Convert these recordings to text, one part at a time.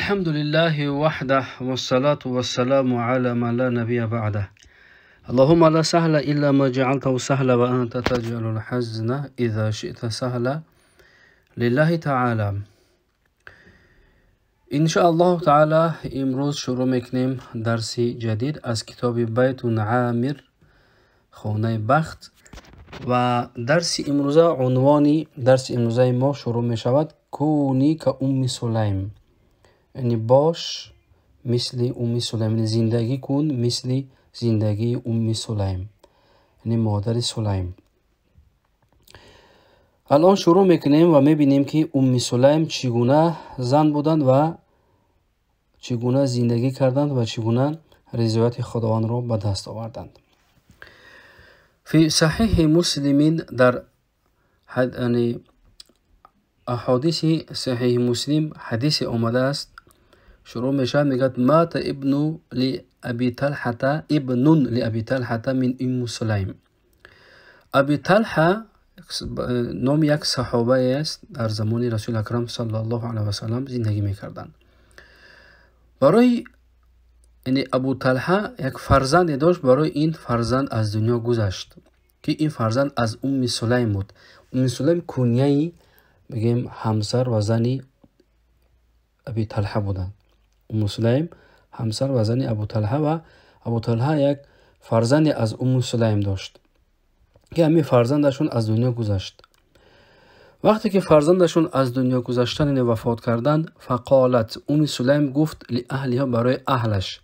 الحمد لله وحده والصلاة والسلام على ما لا نبي بعده اللهم لا سهل إلا ما جعلته سهلا وأنت تجعل الحزن إذا شئت سهلا لله تعالى إن شاء الله تعالى امروز شروع مكنيم درسي جديد از كتاب بيت عامر خونة بخت و درس امروزه عنوانی درس امروزه ما شروع می شود کونی که ام سلیم یعنی باش مثل امی سلیم یعنی زندگی کن مثل زندگی امی سلیم یعنی مادر سلیم الان شروع میکنیم و میبینیم که امی سلیم چگونه زن بودند و چگونه زندگی کردند و چگونه رضایت خداوند را به دست آوردند فی صحیح مسلمین در حد یعنی احادیث صحیح مسلم حدیث آمده است شروع میشه میگد مات ابن لی ابی طلحه ابن لی ابی طلحه من ام سلیم ابی طلحه نام یک صحابه است در زمان رسول اکرم صلی الله علیه و سلم زندگی میکردند برای یعنی ابو طلحه یک فرزند داشت برای این فرزند از دنیا گذشت که این فرزند از ام سلیم بود ام سلیم کنیه بگیم همسر و زنی ابی طلحه بودند مسلم همسر و زن ابو طلحه و ابو طلحه یک فرزندی از ام سلیم داشت که همین فرزندشون از دنیا گذشت وقتی که فرزندشون از دنیا گذشتند این وفات کردند فقالت ام سلیم گفت ها برای اهلش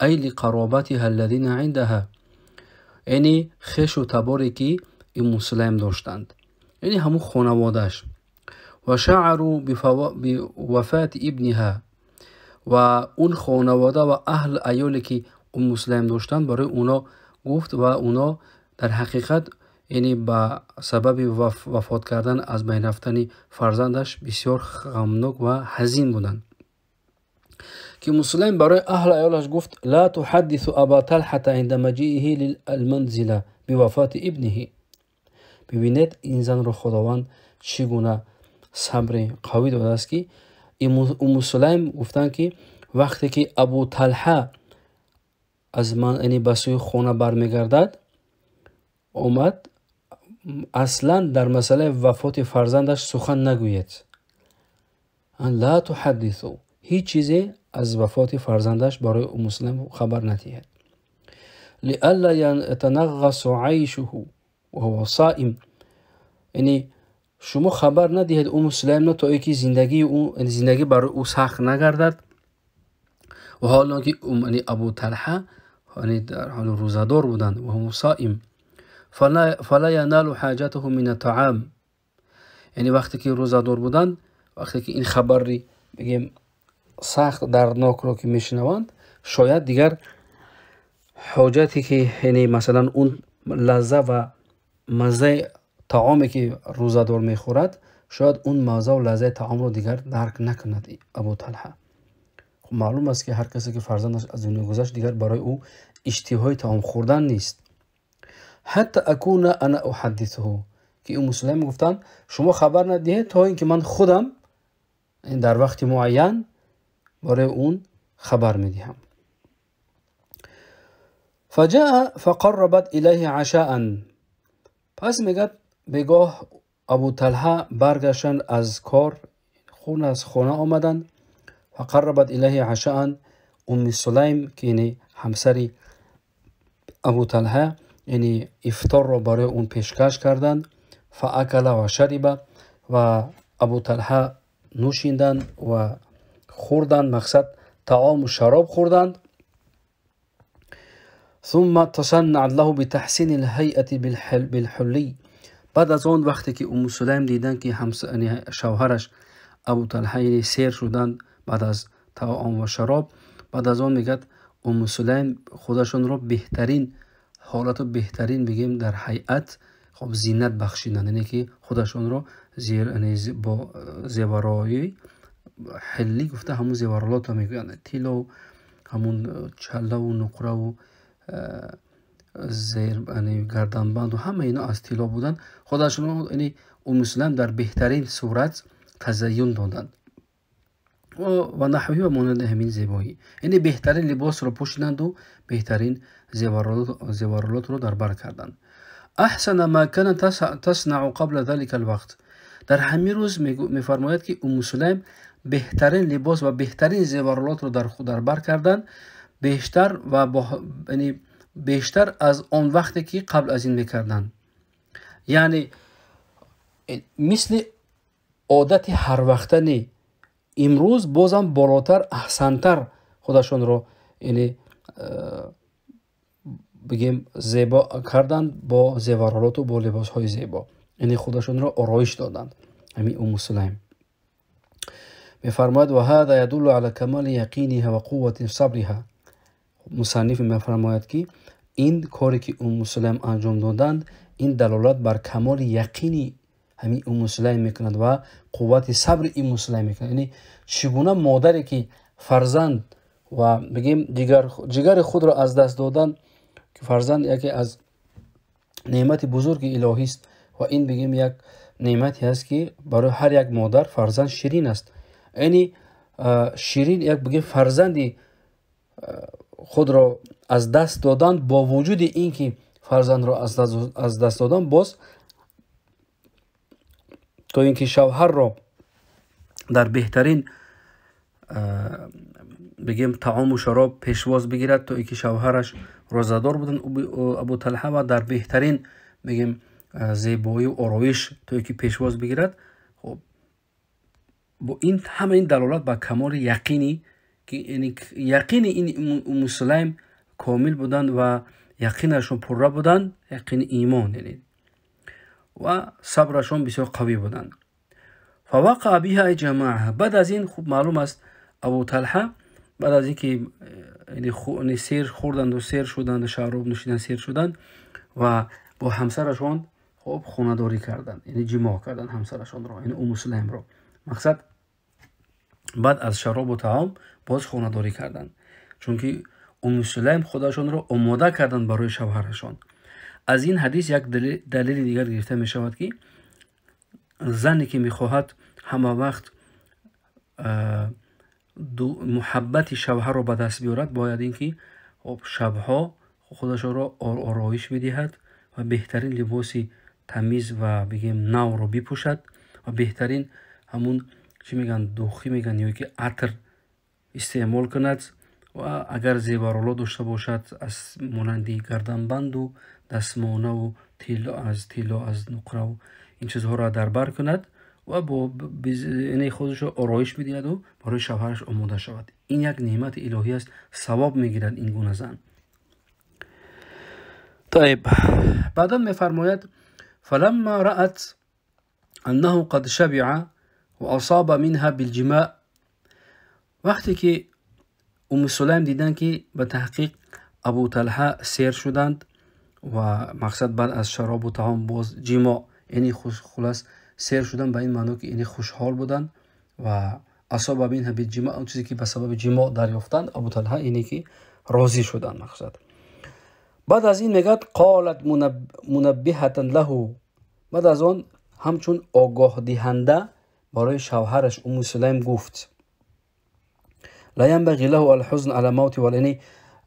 ای لقرابتها الذین عندها یعنی خش و تباری که ام سلیم داشتند یعنی همون خانوادهش و شعرو بوفات ابنها ва он хонавода ва аҳл аёле ки муслим доштанд барои оно гуфт ва оно дар ҳақиқат н ба сабаби вафот кардан аз байн рафтани фарзандаш бисёр ғамнок ва ҳазин буданд ки муслим барои аҳл аёлаш гуфт ла тҳаддису аба талҳата инда маҷиҳи лилманзила бивафоти ибниҳи бибинед ин занро худованд чӣ гуна сабри қавӣ додааст ки ام سلیم گفتن که وقتی که ابو طلحه از من یعنی به سوی خونه برمیگردد اومد اصلا در مسئله وفات فرزندش سخن نگوید لا تحدثو هیچ چیزی از وفات فرزندش برای ام سلیم خبر ندهد لئلا یتنغس عیشه و هو صائم یعنی شما خبر ندهید اون مسلمان نا تا ای که زندگی, زندگی برای او سخت نگردد و حالا که یعنی ابو تلحه یعنی در حال روزدار بودند و همو فلا, فلا یا نال و حاجت هم این یعنی وقتی که روزدار بودند وقتی که این خبری بگیم سخت در ناک رو که میشنوند شاید دیگر حاجتی که یعنی مثلا اون لذه و مزه таоме ки рӯзадор мехӯрад шояд он маззаву лаззаи таомро дигар дарк накунад абу талҳа маълум аст ки ҳар касе ки фарзандаш аз дунё гузашт дигар барои ӯ иштиҳои таом хӯрдан нест ҳатта акуна ана уҳаддисуҳу ки ӯ муслим гуфтанд шумо хабар надиҳед то ин ки ман худам дар вақти муайян барои ун хабар медиҳам фаҷаа фақарабат илайҳ ашаан пас мегӯяд бегоҳ абуталҳа баргаштанд аз кор хун аз хона омаданд фақарабат илайҳи ашаан умми сулайм ки яъне ҳамсари абуталҳа яъне ифторро барои он пешкаш карданд фаакала ва шариба ва абуталҳа нӯшинданд ва хӯрданд мақсад таому шароб хӯрданд ثم تصنع الله بتحسين الهيئة بالحلي بعد از آن وقتی که ام سلیم دیدن که یعنی شوهرش ابو طلحه یعنی سیر شدند بعد از تعام و شراب بعد از آن میگد ام سلیم خودشون را بهترین حالت و بهترین بگیم در حیعت خب زینت بخشیدن یعنی که خودشون رو زیر یعنی با زیورای حلی گفته همون زیورالاتو رو میگویند تیلو همون چله و نقره و زیر یعنی گردنبند و همه اینا از تیلو بودن خودشون یعنی مسلم در بهترین صورت تزیون دادند و, و نحوی و مانند همین زیبایی یعنی بهترین لباس رو پوشیدند و بهترین زیورالات رو در بر کردند احسن ما کان تصنع قبل ذلک الوقت در همین روز میفرماید که ام سلیم بهترین لباس و بهترین زیورالات رو در خود در بر کردند بیشتر و با یعنی بیشتر از اون وقتی که قبل از این میکردن یعنی مثل عادت هر وقتنی امروز بازم بالاتر احسنتر خودشون رو یعنی بگیم زیبا کردن با زیورالات و با لباس های زیبا یعنی خودشون رو آرایش دادند همین ام سلیم میفرماید و هذا یدل علی کمال یقینها و قوت صبرها خب، مصنف میفرماید که ин коре ки умусулайм анҷом доданд ин далолат бар камоли яқини ҳамин умусулайм мекунад ва қуввати сабри умусулайм мекунад яъне чӣ гуна модаре ки фарзанд ва бигем ҷигари худро аз даст додан ки фарзанд яке аз неъмати бузурги илоҳист ва ин бигем як неъмате аст ки барои ҳар як модар фарзанд ширин аст яъне ширин як бигем фарзанди худро аз даст додан бо вуҷуди ин ки фарзандро аз даст додан боз то ин ки шавҳарро дар беҳтарин бигем таому шароб пешвоз бигирад то ин ки шавҳараш розадор буданд абу талҳа ва дар беҳтарин бигем зебоию ороиш то ин ки пешвоз бигирад хуб бо ин ҳама ин далолат ба камоли яқини яқини ин муслайм کامل بودند و یقینشون پر را بودند یقین ایمان یعنی و صبرشون بسیار قوی بودند فوقع بیها جماعه بعد از این خوب معلوم است ابو تلحه بعد از این که یعنی یعنی سیر خوردند و سیر شدند و شعروب نشیدند سیر شدند و با همسرشون خوب خونداری کردند یعنی جماع کردند همسرشون را یعنی اون مسلم را مقصد بعد از شراب و تعام باز خونداری کردند چون که уму сулайм худашонро омода карданд барои шавҳарашон аз ин ҳадис як далели дигар гирифта мешавад ки зане ки мехоҳад ҳама вақт муҳаббати шавҳарро ба даст биёрад бояд ин ки шабҳо худашонро ороиш бидиҳад ва беҳтарин либоси тамиз ва бигем навро бипӯшад ва беҳтарин ҳамун чӣ меган духӣ меган ё ки атр истеъмол кунад و اگر زیبارالا داشته باشد از مونندی گردن بند و دستمونه و تیلو از تیلو از نقره و این چیزها را در بر کند و با این خودش را آرایش میدید و برای شوهرش آماده شود این یک نعمت الهی است ثواب میگیرد این گونه زن طيب بعدا میفرماید فلما رأت انه قد شبع و منها بالجماع وقتی که ام سلیم دیدن که به تحقیق ابو طلحه سیر شدند و مقصد بعد از شراب و تهم باز جیما یعنی خلاص سیر شدن به این معنی که یعنی خوشحال بودند و اصاب این جیما اون چیزی که به سبب جیما دریافتند ابو طلحه اینه که راضی شدند مقصد بعد از این میگد قالت منبهتا له بعد از آن همچون آگاه دهنده برای شوهرش ام سلیم گفت لا ينبغي له الحزن على موت ولا يعني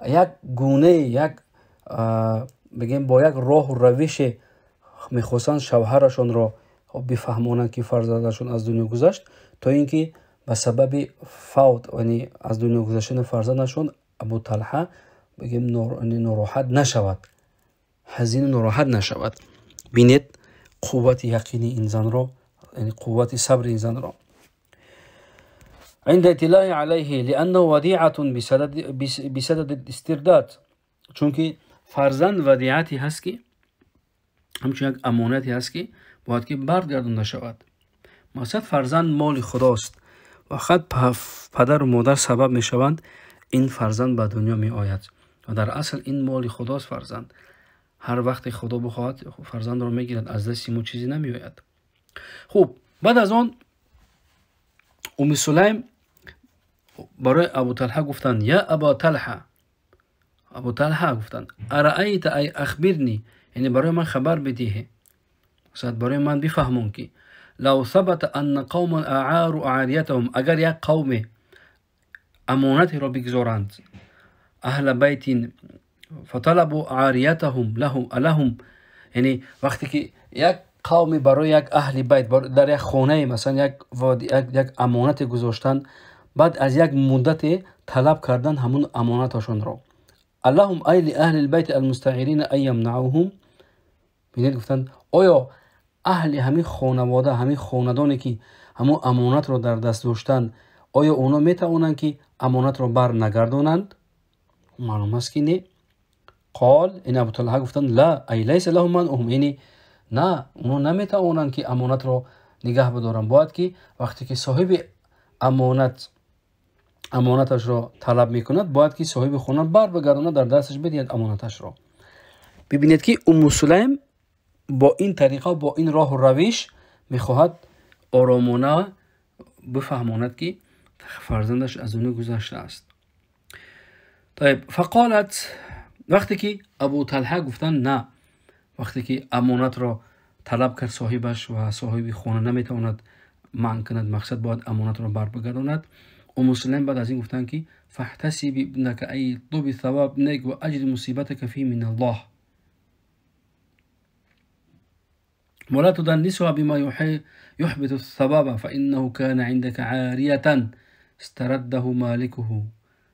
як гуне як бигем бо як роҳу равише мехостанд шавҳарашонро бифаҳмонанд ки фарзандашон аз дунё гузашт то ин ки ба сабаби фавт н аз дунё гузаштани фарзандашон абу талҳа бигем нороҳат нашавад ҳазину нороҳат нашавад бинед қуввати яқини ин занро қуввати сабри ин занро عند اطلاع عليه لأنه وديعة بسدد, بسدد الاسترداد چونك فرزان وديعتي هسكي همچون يك امانتي هسكي بواد كي بردگردونده شود مقصد فرزان مال خداست وقت پدر و مادر سبب میشوند این فرزان به دنیا میآید و در اصل این مال خداست فرزان هر وقت خدا بخواهد فرزند را میگیرد از دست مو چیزی نمیآید خوب بعد از آن ام سلیم барои абуталҳа гуфтанд я абуталҳа абуталҳа гуфтанд араайта ай ахбирни яъне барои ман хабар бидиҳе сад барои ман бифаҳмон ки лав сабата анна қауман аъару ариятаҳум агар як қавме амонатеро бигзоранд аҳла байтин фаталабу ариятаҳум лаҳум яъне вақте ки як қавме барои як аҳли байт дар як хонае масалан як амонате гузоштанд بعد از یک مدت طلب کردن همون اماناتشون رو اللهم ای اهل البیت المستعیرین ای یمنعوهم بینید گفتند آیا اهل همین خانواده همین خاندانی که همون امانت رو در دست داشتند آیا اونا میتوانند که امانت رو بر نگردانند معلوم است که نه قال این ابو طلحه گفتند لا ای لیس لهم من اهم اینی نه اونا نمیتوانند که امانت رو نگه بدارن باید که وقتی که صاحب امانت امانتش را طلب می کند باید که صاحب خونه بر بگردانه در دستش بدهد امانتش را ببینید که ام سلیم با این طریقه با این راه و روش میخواهد آرامانه بفهماند که فرزندش از اون گذشته است طیب فقالت وقتی که ابو طلحه گفتن نه وقتی که امانت را طلب کرد صاحبش و صاحب خونه نمیتواند من کند مقصد باید امانت را بر بگرداند ومسلم بعد ذلك این گفتن فاحتسب ابنك أي طب ثواب ابنك و مصيبتك مصیبتك فيه من الله ولا تدنسها بما يحبط الثواب فإنه كان عندك عارية استرده مالكه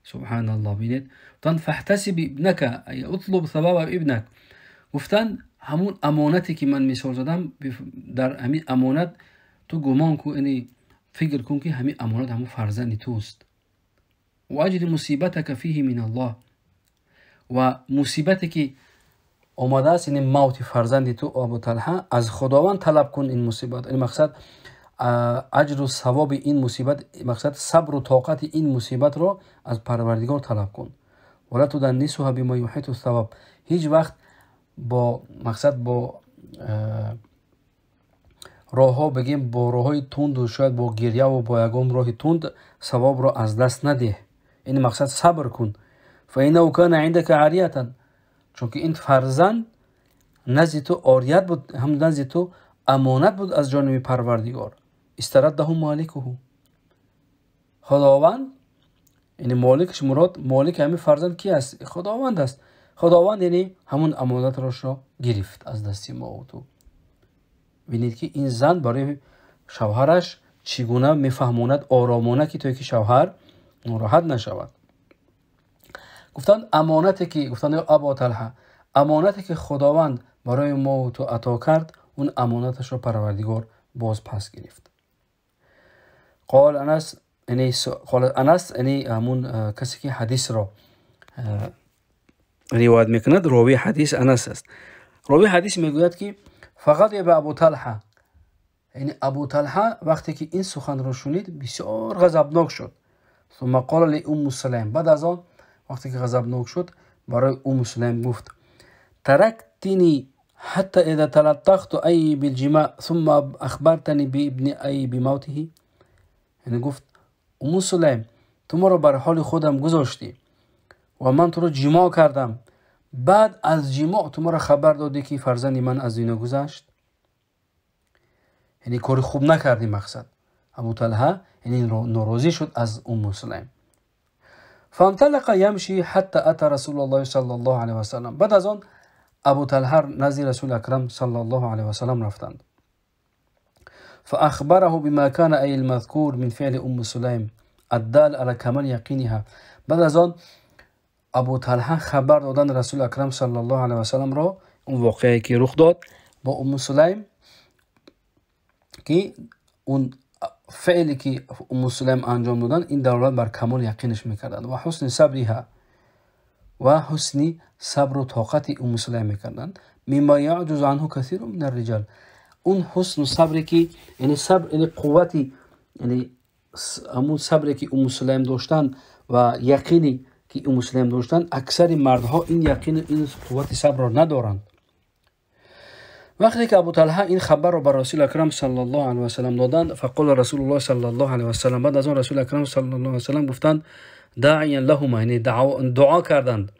سبحان الله بنت تن فاحتسب ابنك أي اطلب ثواب ابنك گفتن همون امانتی که من مثال زدم در همین امانت تو گمان کو یعنی фикр кун ки ҳамин амонат ҳамун фарзанди туст ваҷд мусибатака фиҳи миналлоҳ ва мусибате ки омадааст яъне мавти фарзанди ту абуталҳа аз худованд талаб кун ин мусибат мақсад аҷру савоби ин мусибат мақсад сабру тоқати ин мусибатро аз парвардигор талаб кун вала ту даннисуҳа бима юҳиту савоб ҳеҷ вақт бо мақсад бо роҳҳо бигем бо роҳҳои тунду шояд бо гирьяву бо ягон роҳи тунд савобро аз даст надиҳ ин мақсад сабр кун фаинаҳу кана индака ариятан чунки ин фарзанд назди ту орият буд ҳам назди ту амонат буд аз ҷониби парвардигор истараддаҳу маликуҳу худованд яъне моликаш мурод молики ҳамин фарзанд ки аст худованд аст худованд яъне ҳамун амонатрошро гирифт аз дасти мо ту بینید که این زن برای شوهرش چگونه میفهموند آرامونه که توی که شوهر ناراحت نشود گفتن امانتی که گفتند ابا طلحه امانتی که خداوند برای ما و تو عطا کرد اون امانتش را پروردگار باز پس گرفت قال انس یعنی قال انس کسی که حدیث را روایت میکند راوی حدیث انس است راوی حدیث میگوید که фақат я ба абуталҳа яъне абуталҳа вақте ки ин суханро шунид бисёр ғазабнок шуд сумма қола ли умму сулайм баъд аз он вақте ки ғазабнок шуд барои умму сулайм гуфт тарактини ҳатто ида талаттахту айи билҷима сумма ахбартани биибни айи бимавтиҳи яъне гуфт умму сулайм ту моро бар ҳоли худам гузоштӣ ва ман туро ҷимо кардам баъд аз ҷимо ту моро хабар доди ки фарзанди ман аз дино гузашт н кори хуб накарди мақсад абуталҳа норозӣ шуд аз уму сулайм фанталақа ямши ҳатта ата расулллоҳи сал ллоу ал васалам баъд аз он абуталҳа назди расули акрам сал ллоу ал васалам рафтанд فأخبره بما كان أي المذكور من فعل أم سليم الدال على كمال يقينها بعد ذلك абу талҳа хабар додан расул акрам саллоалвасаламро он воқеае ки рух дод бо уму сулайм ки он феъле ки уму сулайм анҷом доданд ин далолат бар камол яқиниш мекарданд ва ҳусни сабриҳа ва ҳусни сабру тоқати уму сулайм мекарданд мимо яъҷузу анҳу касиру мин арриҷал он ҳусну сабре ки яъне сабр яъне қуввати яъне ҳамун сабре ки уму сулайм доштанд ва яқини ки мусулим доштанд аксари мардҳо ин яқину ин қуввати сабрро надоранд вақте ки абуталҳа ин хабарро ба расул акрам саллаалвасалам доданд фақола расулуллоҳ саллаалвасалам баъд аз он расул акрам саллаалвасалам гуфтанд даиян лаҳума яъне дуо карданд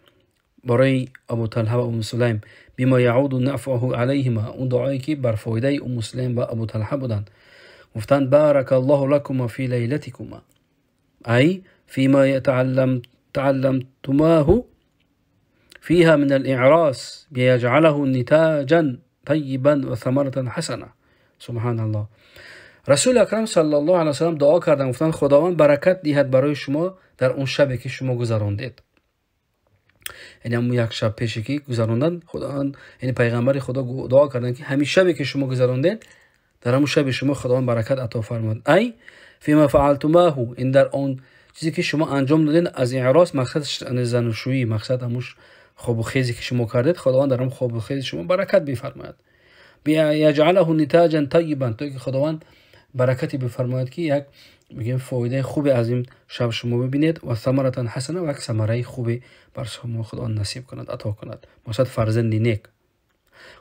барои абуталҳа ва умусулайм бима яъуду нафъуҳу алайҳима он дуое ки бар фоидаи умусулайм ва абуталҳа буданд гуфтанд барака аллоҳу лакума фи лайлатикума ай фима таалламт تعلمتماه فيها من الإعراس ليجعله نتاجا طيبا وثمرة حسنة سبحان الله رسول اکرم صلی الله علیه وسلم دعا کردن گفتن خداوند برکت دهد برای شما در اون شبی که شما گذراندید یعنی همون یک شب پیشی که گذراندن خداوند یعنی پیغمبر خدا دعا کردن که همین شبی که شما گذراندید در همون شب شما خداوند برکت عطا فرماد ای فیما فعلتماه این در اون چیزی که شما انجام دادین از عراس مقصدش یعنی زناشویی مقصد هموش خوب و خیزی که شما کردید خداوند در خوب خوب و خیز شما برکت بفرماید یجعله نتاجا طیبا تو که خداوند برکتی بفرماید که یک میگیم فایده خوبی از این شب شما ببینید و ثمرتا حسنه و یک ثمره خوبی بر شما خداوند نصیب کند عطا کند مقصد فرزندی نیک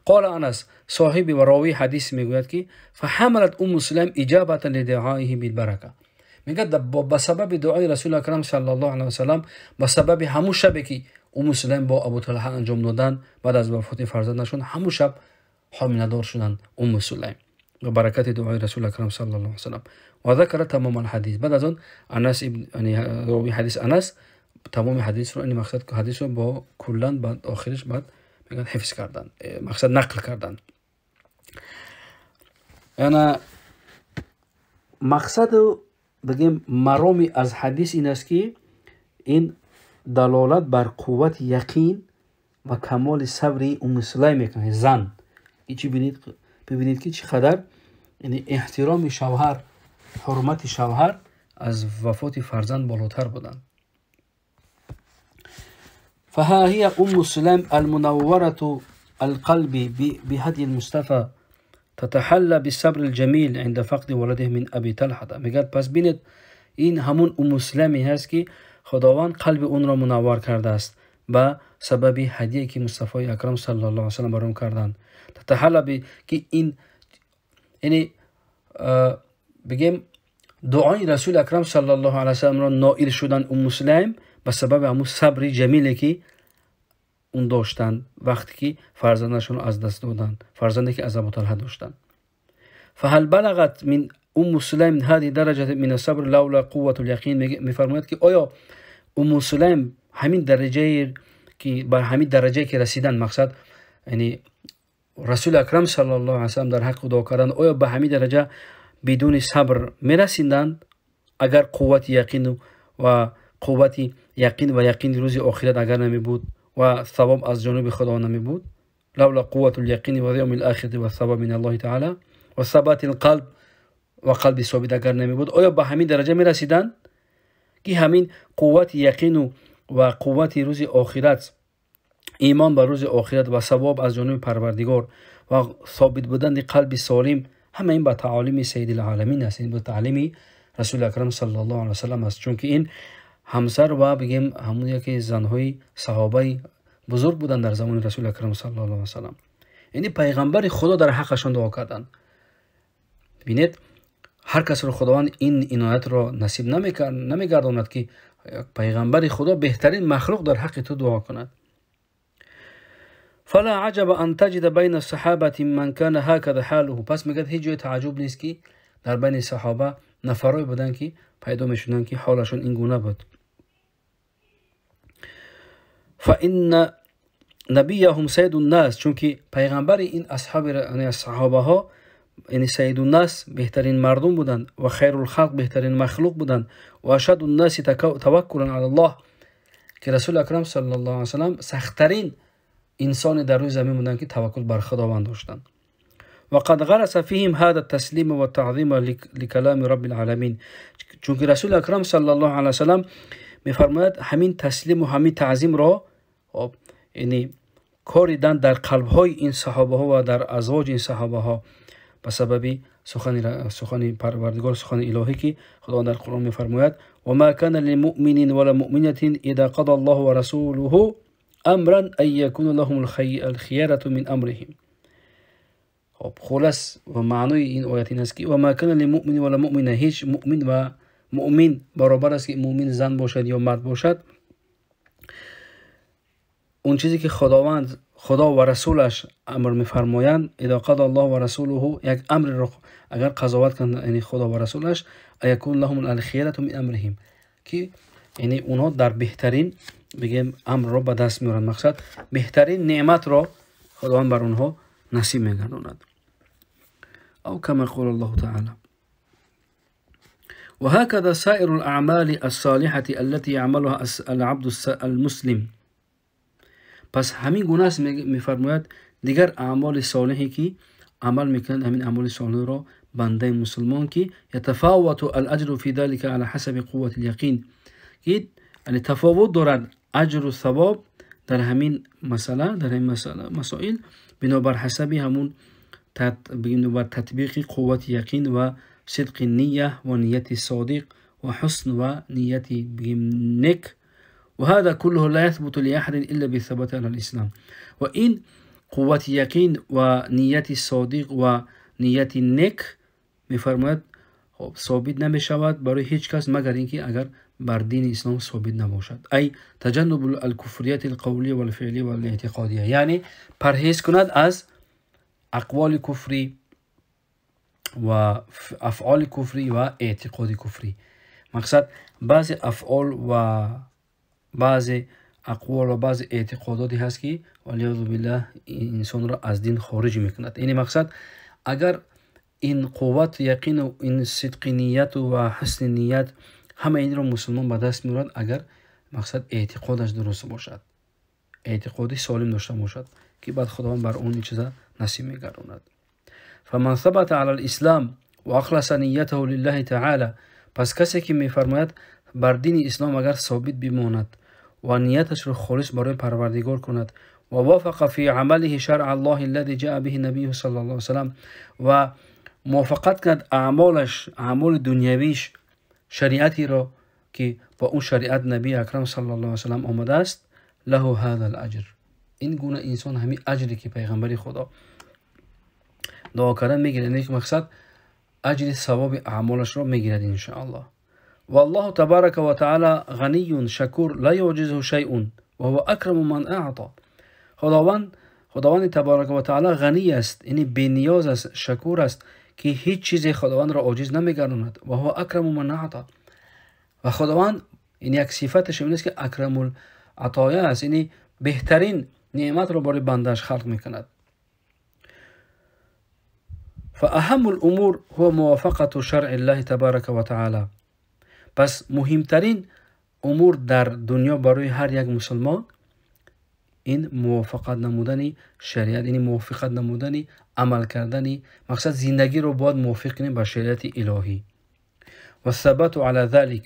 قال انس صاحب و راوی حدیث میگوید که فحملت ام سلم اجابتا لدعائه بالبرکه мегӯяд ба сабаби дуои расули акрам саллаласалам ба сабаби ҳамун шабе ки уму сулайм бо абуталҳа анҷом доданд баъд аз вафоти фарзандашон ҳамун шаб ҳомиладор шуданд уму сулайм ба баракати дуои расули акрам саллаласалам ва закара тамома лҳадис баъд аз он анасроби ҳадис анас тамоми ҳадисро ин мақсад ҳадисро бо куллан ба охириш бад мегӯяд ҳифз карданд э, мақсад нақл карданд яна мақсаду бигем мароми аз ҳадис ин аст ки ин далолат бар қуввати яқин ва камоли сабри умисулай мекунад зан ибибинед ки чӣ қадар эҳтироми шавҳар ҳурмати шавҳар аз вафоти фарзанд болотар буданд فها هي أم سلام المنورة القلب بهدي المصطفى تتحلى بالصبر الجميل عند فقد ولده من ابي طلحه میگد پس بینید این همون ام مسلمی هست که خداوند قلب اون را منور کرده است با سبب هدیه که مصطفی اکرم صلی الله علیه و سلم برام کردند تتحلى بی که این یعنی بگیم دعای رسول اکرم صلی الله علیه و سلم را نائل شدن ام مسلم به سبب همون صبر جمیلی که اون داشتند وقتی که فرزندشون از دست دادن فرزندی که عذاب و داشتند فهل بلغت من ام سلیم هذه درجه من الصبر لولا قوه اليقين میفرماید که آیا ام سلیم همین درجه که بر همین درجه که رسیدن مقصد یعنی رسول اکرم صلی الله علیه و وسلم در حق دعا کردن آیا به همین درجه بدون صبر میرسیدند اگر قوت یقین و قوت یقین و یقین روز آخرت اگر نمی بود و ثواب از جانب خدا نمی بود لولا قوت الیقین و یوم الاخر و ثواب من الله تعالی و ثبات القلب و قلب ثابت اگر نمی بود آیا به همین درجه می رسیدن که همین قوت یقین و قوت روز آخرت ایمان به روز آخرت و ثواب از جانب پروردگار و ثابت بودن قلب سالم همه این به تعالیم سید العالمین است این به تعلیم رسول اکرم صلی الله علیه و سلم است چون که این ҳамсар ва бигем ҳамн яке занҳои саҳобаи бузург буданд дар замони расули акрам сал ла васалам яъне пайғамбари худо дар ҳаққашон дуо карданд бинед ҳар касро худованд ин иноятро насиб намегардонад ки пайғамбари худо беҳтарин махлуқ дар ҳаққи ту дуо кунад فلا عجب ان تجد بين الصحابة من كان هكذا حاله پس میگد هیچ جای تعجب نیست که در بین صحابه نفرای بودن که پیدا میشدن که حالشون این گونه بود فإن نبيهم سيد الناس چون كي پیغمبر این اصحاب يعني الصحابه ها یعنی سید الناس بهترین مردم بودند و خیر الخلق بهترین مخلوق بودند و اشد الناس توکل علی الله که رسول اکرم صلی الله علیه و سلم سختترین انسان در روی زمین بودند که توکل بر خداوند داشتند و قد غرس فیهم هذا التسلیم و تعظیم لکلام رب العالمین چون که رسول اکرم صلی الله علیه و سلم میفرماید همین تسلیم و همین تعظیم را хоб яъне коридан дар қалбҳои ин саҳобаҳо ва дар азвоҷи ин саҳобаҳо ба сабаби сухани парвардигор сухани илоҳӣ ки худованд дар қуръон мефармояд вама кана лимуъминин вала муъминатин ида қада аллоҳ ва расулуҳу амран ан якуна лаҳум алхиярату мин амриҳим хоб хулас маънои ин оят ин аст ки вама кана лимуъминин вала муъмина ҳеҷ муъмин ва муъмин баробар аст ки муъмин зан бошад ё мард бошад اون چیزی که خداوند خدا و رسولش امر میفرمایند اذا قضى الله و رسوله یک امر رو اگر قضاوت کنند یعنی خدا و رسولش ایکون لهم الخیرة من امرهم که یعنی اونها در بهترین بگیم امر رو به دست میارن مقصد بهترین نعمت رو خداوند بر اونها نصیب میگرداند او کما قول الله تعالی وهكذا سائر الأعمال الصالحة التي يعملها العبد المسلم پس همین گونه است میفرماید دیگر اعمال صالحی که عمل میکنند همین اعمال صالح را بنده مسلمان که یتفاوت الاجر فی ذلك على حسب قوت الیقین که یعنی تفاوت دارد اجر و ثواب در همین مسئله در همین مسئله مسائل بنابر حسب همون بنابر تطبیق قوت یقین و صدق نیه و نیت صادق و حسن و نیت بگیم وهذا كله لا يثبت لأحد إلا بالثبات على الإسلام وإن قوة يقين ونية صادق ونية نك مفرمات خب ثابت نمیشود برای هیچ کس مگر اینکه اگر بر دین اسلام ثابت نباشد ای تجنب الکفریت القولی و الفعلی و الاعتقادیه یعنی پرهیز کند از اقوال کفری و افعال کفری و اعتقاد کفری مقصد بعضی افعال و بعض اقوال و بعض اعتقاداتی هست که ولیاذ بالله انسان را از دین خارج میکند این یعنی مقصد اگر این قوت یقین و این صدق نیت و حسن نیت همه این را مسلمان به دست میورد اگر مقصد اعتقادش درست باشد اعتقادی سالم داشته باشد که بعد خداوند بر اون چیزا نصیب میگرداند فمن ثبت علی الاسلام و اخلص نیته لله تعالی پس کسی که میفرماید بر دین اسلام اگر ثابت بماند ва нияташро холис барои парвардигор кунад ва вофақа фи амалиҳи шаръа аллоҳи аллади ҷаъа биҳи набию сал ла салам ва муваффақат кунад аъмолаш аъмоли дунявиш шариатеро ки ба он шариат набии акрам сал ла салам омадааст лаҳу ҳаза лаҷр ин гуна инсон ҳамин аҷре ки пайғамбари худо дуо карда мегирад яне мақсад аҷри савоби аъмолашро мегирад иншоаллоҳ والله تبارك وتعالى غني شكور لا يعجزه شيء وهو أكرم من أعطى خداوند خداوند تبارك وتعالى غني است يعني بنياز است شكور است كي هیچ چیز خداوند را عاجز نميگرداند وهو أكرم من أعطى و خداوند این یک صفتش این است كي أكرم العطایا است يعني بهترين نعمت را برای بندش خلق میکند فاهم الامور هو موافقه شرع الله تبارك وتعالى пас муҳимтарин умур дар дунё барои ҳар як мусулмон ин мувофиқат намудани шариат ин мувофиқат намудани амал кардани мақсад зиндагиро бояд мувофиқ кунем ба шариати илоҳӣ ва сабату ала залик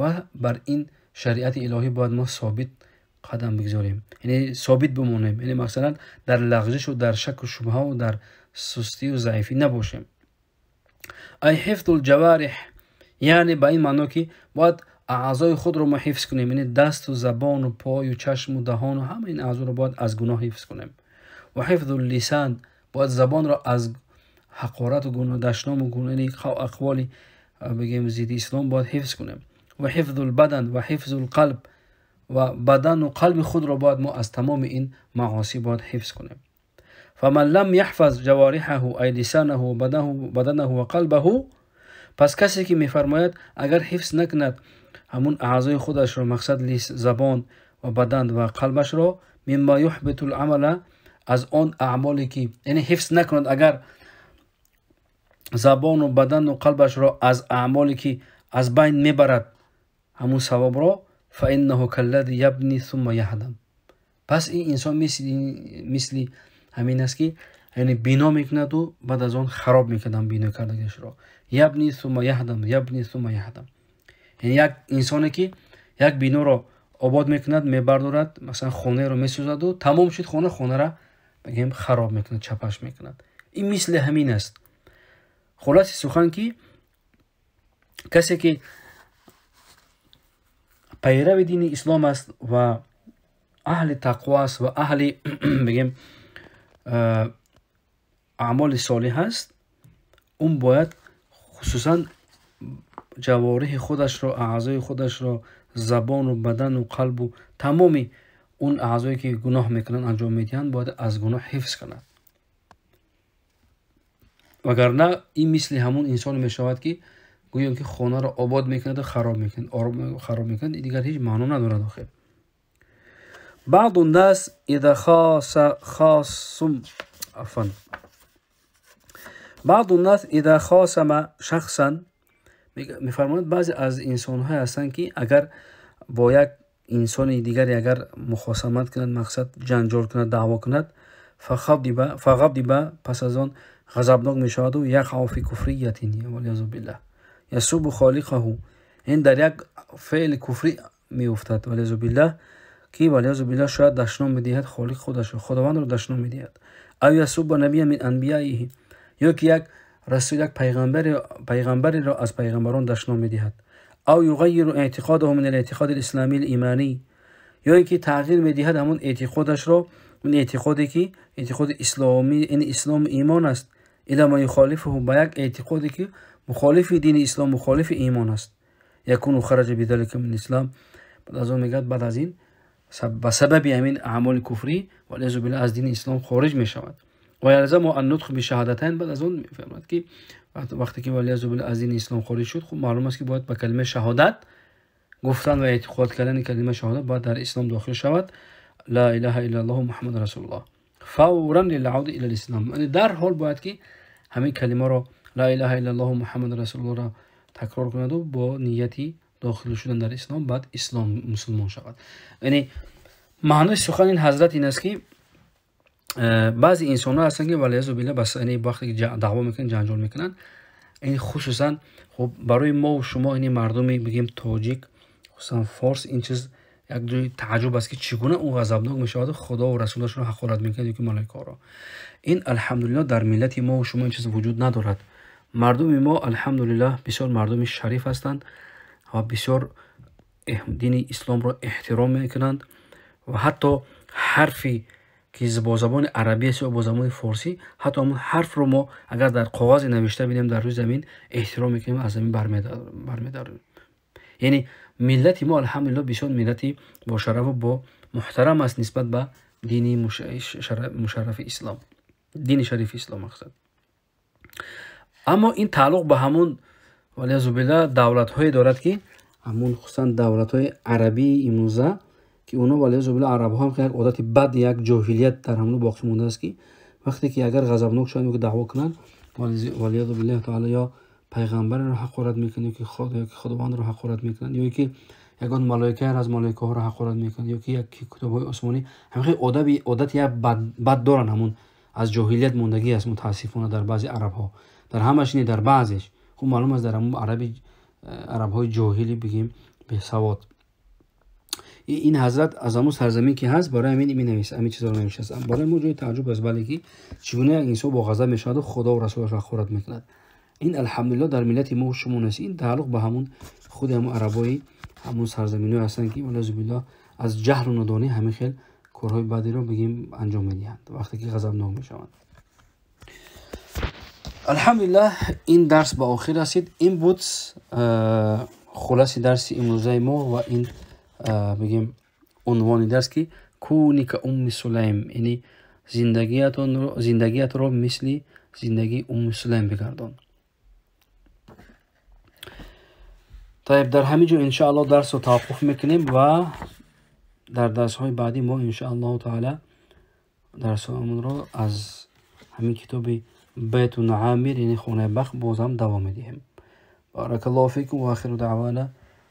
ва бар ин шариати илоҳӣ бояд мо собит қадам бигзорем яъне собит бимонем яъне масалан дар лағзишу дар шаку шубҳау дар сустию заифӣ набошем ай ҳифзу ҷавариҳ یعنی به این معنی که باید اعضای خود رو ما حفظ کنیم یعنی دست و زبان و پای و چشم و دهان و همه این اعضا رو باید از گناه حفظ کنیم و حفظ اللسان باید زبان را از حقارت و گناه دشنام و گناه یعنی اقوال بگیم زید اسلام باید حفظ کنیم و حفظ البدن و حفظ القلب و بدن و قلب خود را باید ما از تمام این معاصی باید حفظ کنیم فمن لم یحفظ جوارحه و لسانه و بدنه و قلبه пас касе ки мефармояд агар ҳифз накунад ҳамун аъзои худашро мақсад лис забон ва бадан ва қалбашро мимо юҳбиту ламала аз он аъмоле ки яъне ҳифз накунад агар забону бадану қалбашро аз аъмоле ки аз байн мебарад ҳамун савобро фаиннаҳу каллади ябни сумма яҳдам пас ин инсон мисли ҳамин аст ки яъне бино мекунаду баъд аз он хароб мекунад бино кардагашро ябни сума яҳдам ябни сума яҳдам як инсоне ки як биноро обод мекунад мебардорад масалан хонеро месозаду тамом шуд хона хонара бигем хароб мекунад чапаш мекунад ин мисли ҳамин аст хулоси сухан ки касе ки пайрави дини ислом аст ва аҳли тақво аст ва аҳли бигем э, аъмоли солиҳ аст ӯн бояд خصوصا جواره خودش را اعضای خودش را زبان و بدن و قلب و تمامی اون اعضایی که گناه میکنن انجام میدهند باید از گناه حفظ کنند وگرنه این مثل همون انسان میشود که گویان که خانه را آباد میکند و خراب میکند خراب میکند دیگر هیچ معنی ندارد بعد بعض دست اذا خاص خاصم عفوا بعض الناس اذا خاصم شخصا میفرماند بعضی از انسان های هستند که اگر با یک انسان دیگر اگر مخاصمت کنند مقصد جنجال کند دعوا کند فقط دیبا پس از آن غضبناک می شود و یک یتینی ولی از بالله یسوب خالقه این در یک فعل کفری می افتد از بالله که از بالله شاید دشنام می دهد خالق خودش خداوند رو دشنام می دهد او یسوب نبی من انبیایه یکی یک رسول یک پیغمبر پیغمبری را از پیغمبران دشنا می دهد او یغیر اعتقاد هم من اعتقاد الاسلامی ایمانی یا اینکه تغییر می دهد همون اعتقادش را اون اعتقادی که اعتقاد اسلامی این یعنی اسلام ایمان است الا ما یخالف هم با یک اعتقادی که مخالف دین اسلام مخالف ایمان است یکون و خرج بدلک من اسلام بعد از اون میگد بعد از این به سبب همین اعمال کفری و بلا از دین اسلام خارج می شود ویلزم و ان نطخ بشهادتین بعد از اون میفرماد که وقتی که ولی از این اسلام خارج شد خب معلوم است که باید به با کلمه شهادت گفتن و اعتقاد کردن کلمه شهادت باید در اسلام داخل شود لا اله الا الله محمد رسول الله فورا للعود الى الاسلام در حال باید که همین کلمه را لا اله الا الله محمد رسول الله را تکرار کند و با نیتی داخل شدن در اسلام بعد اسلام مسلمان شود یعنی معنی سخن این حضرت این است که بعضی انسان ها هستن که ولی بله بس این یعنی وقتی که دعوا میکنن جنجال میکنن این خصوصا خب برای ما و شما این مردمی بگیم تاجیک خصوصا فارس این چیز یک دوی تعجب است که چگونه اون غضبناک می شود خدا و رسولش رو حقارت میکنه که ملائکه را این الحمدلله در ملت ما و شما این چیز وجود ندارد مردم ما الحمدلله بسیار مردم شریف هستند و بسیار دین اسلام رو احترام میکنند و حتی حرفی که با زبان عربی است و با زبان فارسی حتی همون حرف رو ما اگر در کاغذ نوشته بینیم در روی زمین احترام میکنیم از زمین داریم یعنی ملت ما الحمدلله بسیار ملتی با شرف و با محترم است نسبت به دینی مشرف اسلام دین شریف اسلام مقصد اما این تعلق به همون ولی از دولت های دارد که همون خصوصا دولت های عربی اموزه که اونا ولی از عرب ها هم که یک عادت بد یک جاهلیت در همونو باقی مونده است که وقتی که اگر غضبناک و که دعوا کنن ولی از الله تعالی یا پیغمبر را حقارت میکنن که خود یا که رو را حقارت میکنند یا که یگان ملائکه از ملائکه ها را حقارت میکنن یا که یک کتاب های آسمانی هم عادت عادت یا بد, بد دارن همون از جاهلیت موندگی است متاسفانه در بعضی عرب ها در همش در بعضیش خب معلوم است در عربی عرب های جاهلی بگیم به سواد این حضرت از امو سرزمین که هست برای همین می نویس همین چیزا رو نوشته برای ما جای تعجب است بلکه که چگونه انسان با غضب می شود خدا و رسولش را خورد می این الحمدلله در ملت ما شما نیست این تعلق به همون خود همون عربای همون سرزمین ها هستن که ولی از جهل و ندانی همه خل کارهای بدی رو بگیم انجام میدهند وقتی که غضب نام می شود الحمدلله این درس به آخر رسید این بود خلاصی درس امروزه ما و این бигем унвони дарс ки куника умми сулайм яъне зиндагиятонро зиндагиятро мисли зиндагии умми сулайм бигардон тайб дар ҳамин ҷо иншоалло дарсро таваққуф мекунем ва дар дарсҳои баъдӣ мо иншоаллоҳу таала дарсҳоямонро аз ҳамин китоби байтунаамир яъне хонаи бахт бозам давом медиҳем баракаллоҳу фикум ва ахиру даъвана